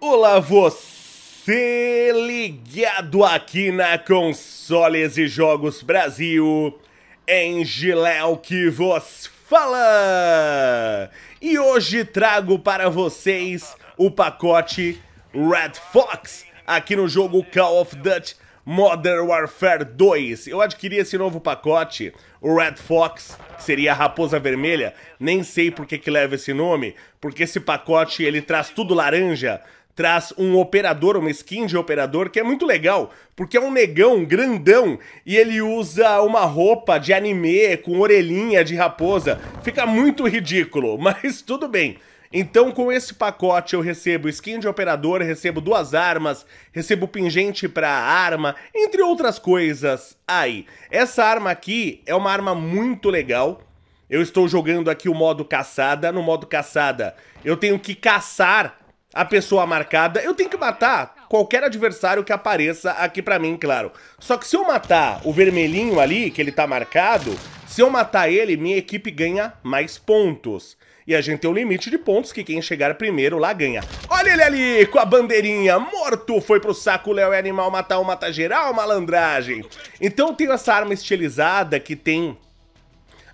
Olá você ligado aqui na Consoles e Jogos Brasil, É Giléu que vos fala! E hoje trago para vocês o pacote Red Fox aqui no jogo Call of Duty Modern Warfare 2. Eu adquiri esse novo pacote, o Red Fox, que seria a Raposa Vermelha. Nem sei por que, que leva esse nome, porque esse pacote ele traz tudo laranja, traz um operador, uma skin de operador, que é muito legal, porque é um negão grandão e ele usa uma roupa de anime com orelhinha de raposa. Fica muito ridículo, mas tudo bem. Então com esse pacote eu recebo skin de operador, recebo duas armas, recebo pingente para arma, entre outras coisas aí. Essa arma aqui é uma arma muito legal. Eu estou jogando aqui o modo caçada. No modo caçada eu tenho que caçar a pessoa marcada. Eu tenho que matar qualquer adversário que apareça aqui pra mim, claro. Só que se eu matar o vermelhinho ali, que ele tá marcado, se eu matar ele, minha equipe ganha mais pontos. E a gente tem um limite de pontos que quem chegar primeiro lá ganha. Olha ele ali com a bandeirinha. Morto foi pro saco, Léo é animal, matar um, mata geral, malandragem. Então eu tenho essa arma estilizada que tem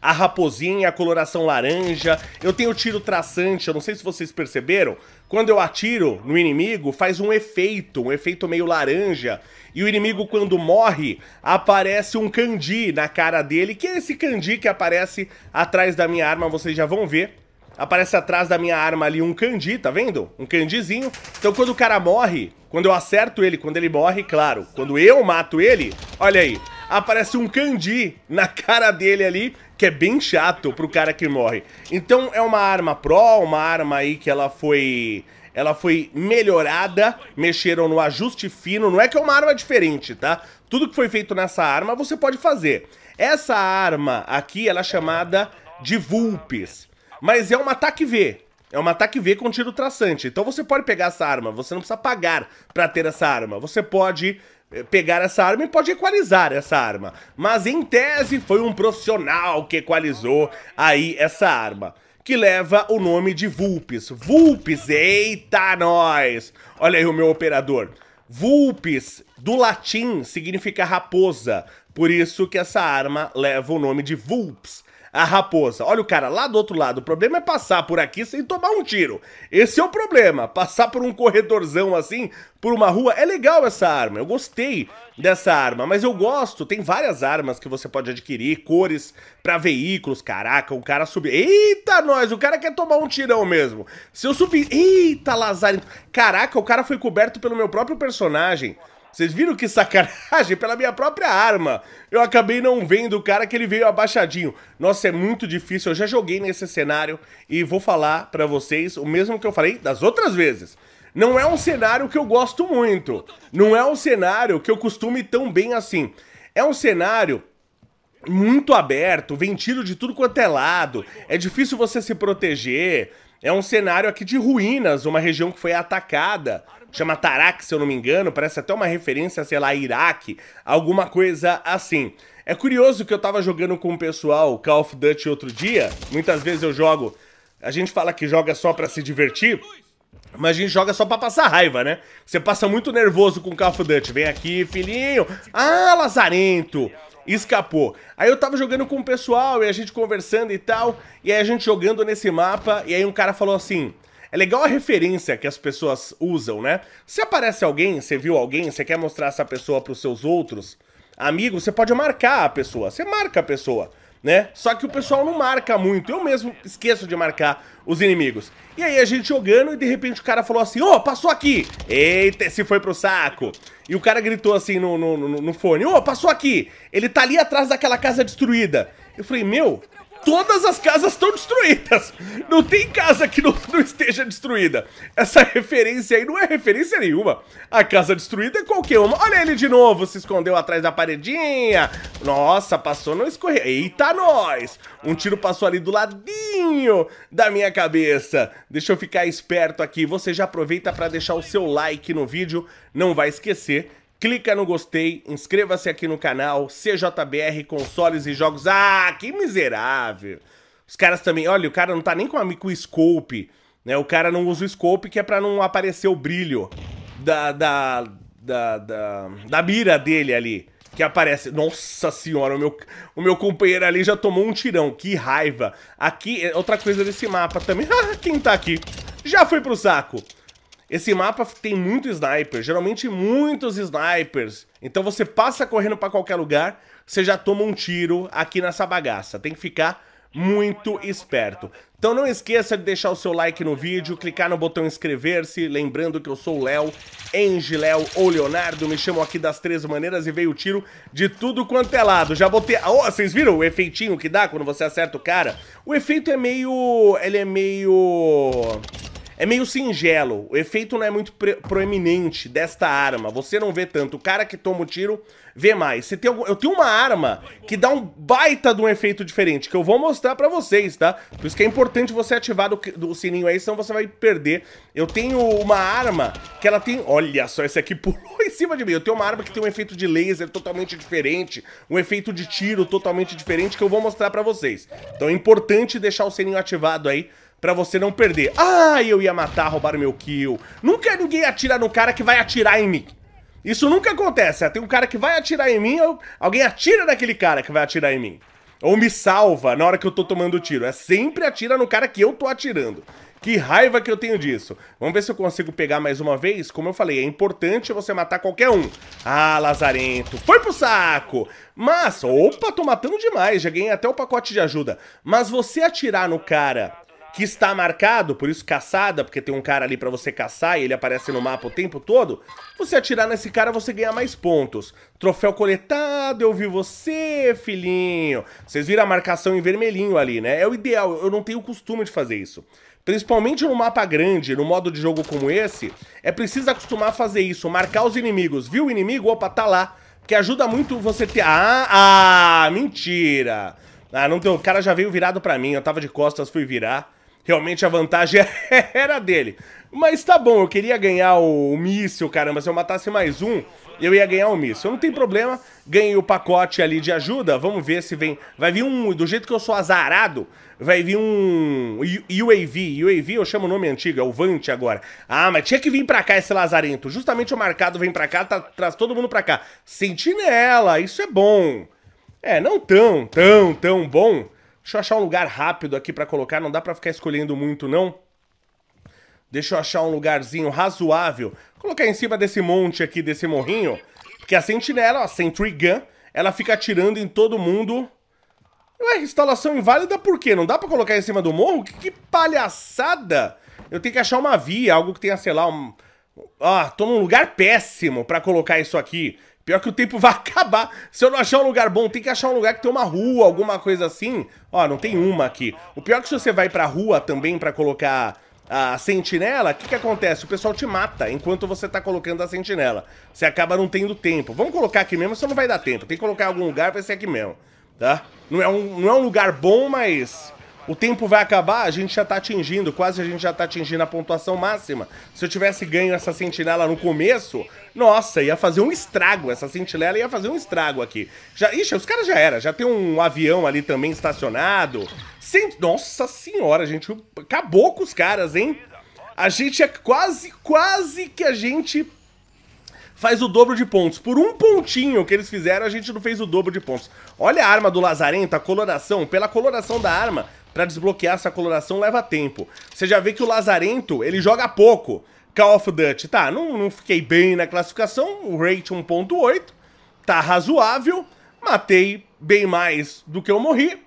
a raposinha, a coloração laranja. Eu tenho o tiro traçante, eu não sei se vocês perceberam, quando eu atiro no inimigo, faz um efeito, um efeito meio laranja. E o inimigo, quando morre, aparece um candi na cara dele, que é esse candi que aparece atrás da minha arma, vocês já vão ver. Aparece atrás da minha arma ali um candi, tá vendo? Um candizinho. Então quando o cara morre, quando eu acerto ele, quando ele morre, claro, quando eu mato ele, olha aí, aparece um Kandi na cara dele ali, que é bem chato pro cara que morre. Então é uma arma pro, uma arma aí que ela foi ela foi melhorada, mexeram no ajuste fino, não é que é uma arma diferente, tá? Tudo que foi feito nessa arma você pode fazer. Essa arma aqui, ela é chamada de Vulpes, mas é um ataque V. É um ataque V com tiro traçante. Então você pode pegar essa arma, você não precisa pagar para ter essa arma. Você pode eh, pegar essa arma e pode equalizar essa arma. Mas em tese foi um profissional que equalizou aí essa arma. Que leva o nome de Vulpes. Vulpes, eita nós! Olha aí o meu operador. Vulpes, do latim, significa raposa. Por isso que essa arma leva o nome de Vulpes a raposa. Olha o cara lá do outro lado. O problema é passar por aqui sem tomar um tiro. Esse é o problema. Passar por um corredorzão assim, por uma rua. É legal essa arma. Eu gostei dessa arma, mas eu gosto. Tem várias armas que você pode adquirir, cores para veículos. Caraca, o cara subiu. Eita, nós! O cara quer tomar um tirão mesmo. Se eu subir. Eita, Lazarento. Caraca, o cara foi coberto pelo meu próprio personagem. Vocês viram que sacanagem? Pela minha própria arma. Eu acabei não vendo o cara que ele veio abaixadinho. Nossa, é muito difícil. Eu já joguei nesse cenário e vou falar pra vocês o mesmo que eu falei das outras vezes. Não é um cenário que eu gosto muito. Não é um cenário que eu costume tão bem assim. É um cenário muito aberto, vem tiro de tudo quanto é lado, é difícil você se proteger. É um cenário aqui de ruínas, uma região que foi atacada, chama Tarak, se eu não me engano, parece até uma referência, sei lá, Iraque, alguma coisa assim. É curioso que eu tava jogando com o pessoal Call of Duty outro dia, muitas vezes eu jogo, a gente fala que joga só pra se divertir, mas a gente joga só pra passar raiva, né? Você passa muito nervoso com Call of Duty. Vem aqui, filhinho. Ah, lazarento escapou. Aí eu tava jogando com o pessoal e a gente conversando e tal, e aí a gente jogando nesse mapa, e aí um cara falou assim: é legal a referência que as pessoas usam, né? Se aparece alguém, você viu alguém, você quer mostrar essa pessoa para os seus outros amigos, você pode marcar a pessoa. Você marca a pessoa né? Só que o pessoal não marca muito, eu mesmo esqueço de marcar os inimigos. E aí a gente jogando e de repente o cara falou assim, ô, oh, passou aqui! Eita, se foi pro saco! E o cara gritou assim no, no, no, no fone, ô, oh, passou aqui! Ele tá ali atrás daquela casa destruída. Eu falei, meu, todas as casas estão destruídas. Não tem casa que não, não, esteja destruída. Essa referência aí não é referência nenhuma. A casa destruída é qualquer uma. Olha ele de novo, se escondeu atrás da paredinha. Nossa, passou, não escorrer. Eita, nós! Um tiro passou ali do ladinho da minha cabeça. Deixa eu ficar esperto aqui. Você já aproveita para deixar o seu like no vídeo. Não vai esquecer clica no gostei, inscreva-se aqui no canal, CJBR, consoles e jogos. Ah, que miserável! Os caras também, olha, o cara não tá nem com, a, com o scope, né? O cara não usa o scope que é pra não aparecer o brilho da, da, da, da, da mira dele ali que aparece. Nossa senhora, o meu, o meu companheiro ali já tomou um tirão. Que raiva. Aqui, é outra coisa desse mapa também. Ah, quem tá aqui? Já foi pro saco. Esse mapa tem muito sniper, geralmente muitos snipers. Então você passa correndo para qualquer lugar, você já toma um tiro aqui nessa bagaça. Tem que ficar muito esperto. Então não esqueça de deixar o seu like no vídeo, clicar no botão inscrever-se, lembrando que eu sou o Léo, Engiléo ou Leonardo, me chamam aqui das três maneiras e veio o tiro de tudo quanto é lado. Já botei... Oh, vocês viram o efeitinho que dá quando você acerta o cara? O efeito é meio... ele é meio é meio singelo, o efeito não é muito proeminente desta arma, você não vê tanto, o cara que toma o tiro vê mais. Você tem algum... Eu tenho uma arma que dá um baita de um efeito diferente, que eu vou mostrar pra vocês, tá? Por isso que é importante você ativar o sininho aí, senão você vai perder. Eu tenho uma arma que ela tem... Olha só, esse aqui pulou em cima de mim. Eu tenho uma arma que tem um efeito de laser totalmente diferente, um efeito de tiro totalmente diferente, que eu vou mostrar pra vocês. Então é importante deixar o sininho ativado aí, pra você não perder. Ah, eu ia matar, roubaram meu kill. Nunca ninguém atira no cara que vai atirar em mim. Isso nunca acontece. Ah, tem um cara que vai atirar em mim, alguém atira naquele cara que vai atirar em mim. Ou me salva na hora que eu tô tomando tiro. É sempre atira no cara que eu tô atirando. Que raiva que eu tenho disso. Vamos ver se eu consigo pegar mais uma vez. Como eu falei, é importante você matar qualquer um. Ah, lazarento. Foi pro saco. Mas, opa, tô matando demais. Já ganhei até o pacote de ajuda. Mas você atirar no cara que está marcado, por isso caçada, porque tem um cara ali para você caçar e ele aparece no mapa o tempo todo, você atirar nesse cara você ganha mais pontos. Troféu coletado, eu vi você, filhinho. Vocês viram a marcação em vermelhinho ali, né? É o ideal, eu não tenho o costume de fazer isso. Principalmente no mapa grande, no modo de jogo como esse, é preciso acostumar a fazer isso, marcar os inimigos. Viu o inimigo? Opa, tá lá. Que ajuda muito você ter... Ah, ah mentira! Ah, não tem O cara já veio virado pra mim, eu tava de costas, fui virar realmente a vantagem era dele. Mas tá bom, eu queria ganhar o, o míssil, caramba, se eu matasse mais um, eu ia ganhar o míssil. Não tem problema, ganhei o pacote ali de ajuda, vamos ver se vem... Vai vir um, do jeito que eu sou azarado, vai vir um UAV. UAV eu chamo o nome antigo, é o Vant agora. Ah, mas tinha que vir pra cá esse lazarento. Justamente o marcado vem pra cá, tá, traz todo mundo pra cá. Sentinela, isso é bom. É, não tão, tão, tão bom, Deixa eu achar um lugar rápido aqui para colocar, não dá para ficar escolhendo muito não. Deixa eu achar um lugarzinho razoável. Colocar em cima desse monte aqui, desse morrinho. Porque a sentinela, a Sentry Gun, ela fica atirando em todo mundo. Ué, instalação inválida por quê? Não dá pra colocar em cima do morro? Que, que palhaçada! Eu tenho que achar uma via, algo que tenha, sei lá, um... Ah, tô num lugar péssimo pra colocar isso aqui. Pior que o tempo vai acabar. Se eu não achar um lugar bom, tem que achar um lugar que tem uma rua, alguma coisa assim. Ó, não tem uma aqui. O pior é que se você vai pra rua também pra colocar a sentinela, o que, que acontece? O pessoal te mata enquanto você tá colocando a sentinela. Você acaba não tendo tempo. Vamos colocar aqui mesmo, só não vai dar tempo. Tem que colocar em algum lugar, vai ser aqui mesmo, tá? Não é um, não é um lugar bom, mas o tempo vai acabar, a gente já está atingindo, quase a gente já está atingindo a pontuação máxima. Se eu tivesse ganho essa sentinela no começo, nossa, ia fazer um estrago. Essa sentinela ia fazer um estrago aqui. Já, ixi, os caras já eram, Já tem um avião ali também estacionado. Sem, nossa senhora, a gente acabou com os caras, hein? A gente é quase, quase que a gente faz o dobro de pontos. Por um pontinho que eles fizeram, a gente não fez o dobro de pontos. Olha a arma do Lazarento, a coloração. Pela coloração da arma, para desbloquear essa coloração leva tempo. Você já vê que o Lazarento, ele joga pouco Call of Duty. Tá, não, não fiquei bem na classificação, o rate 1.8, tá razoável, matei bem mais do que eu morri,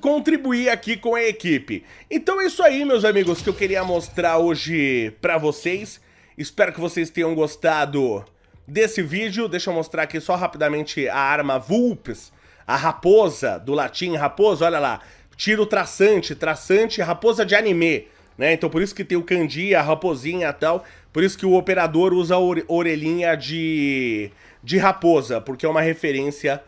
Contribuí aqui com a equipe. Então é isso aí, meus amigos, que eu queria mostrar hoje pra vocês. Espero que vocês tenham gostado desse vídeo. Deixa eu mostrar aqui só rapidamente a arma Vulpes, a raposa, do latim raposa, olha lá tiro traçante, traçante, é raposa de anime, né? Então por isso que tem o kanji, a raposinha e tal, por isso que o operador usa a orelhinha de, de raposa, porque é uma referência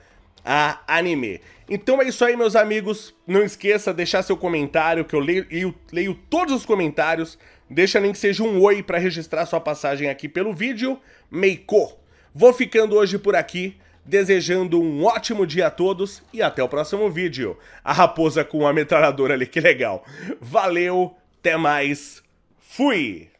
a anime. Então é isso aí, meus amigos. Não esqueça de deixar seu comentário, que eu leio, eu leio todos os comentários. Deixa nem que seja um oi para registrar sua passagem aqui pelo vídeo. Meiko! Vou ficando hoje por aqui desejando um ótimo dia a todos e até o próximo vídeo. A raposa com a metralhadora ali, que legal. Valeu, até mais, fui!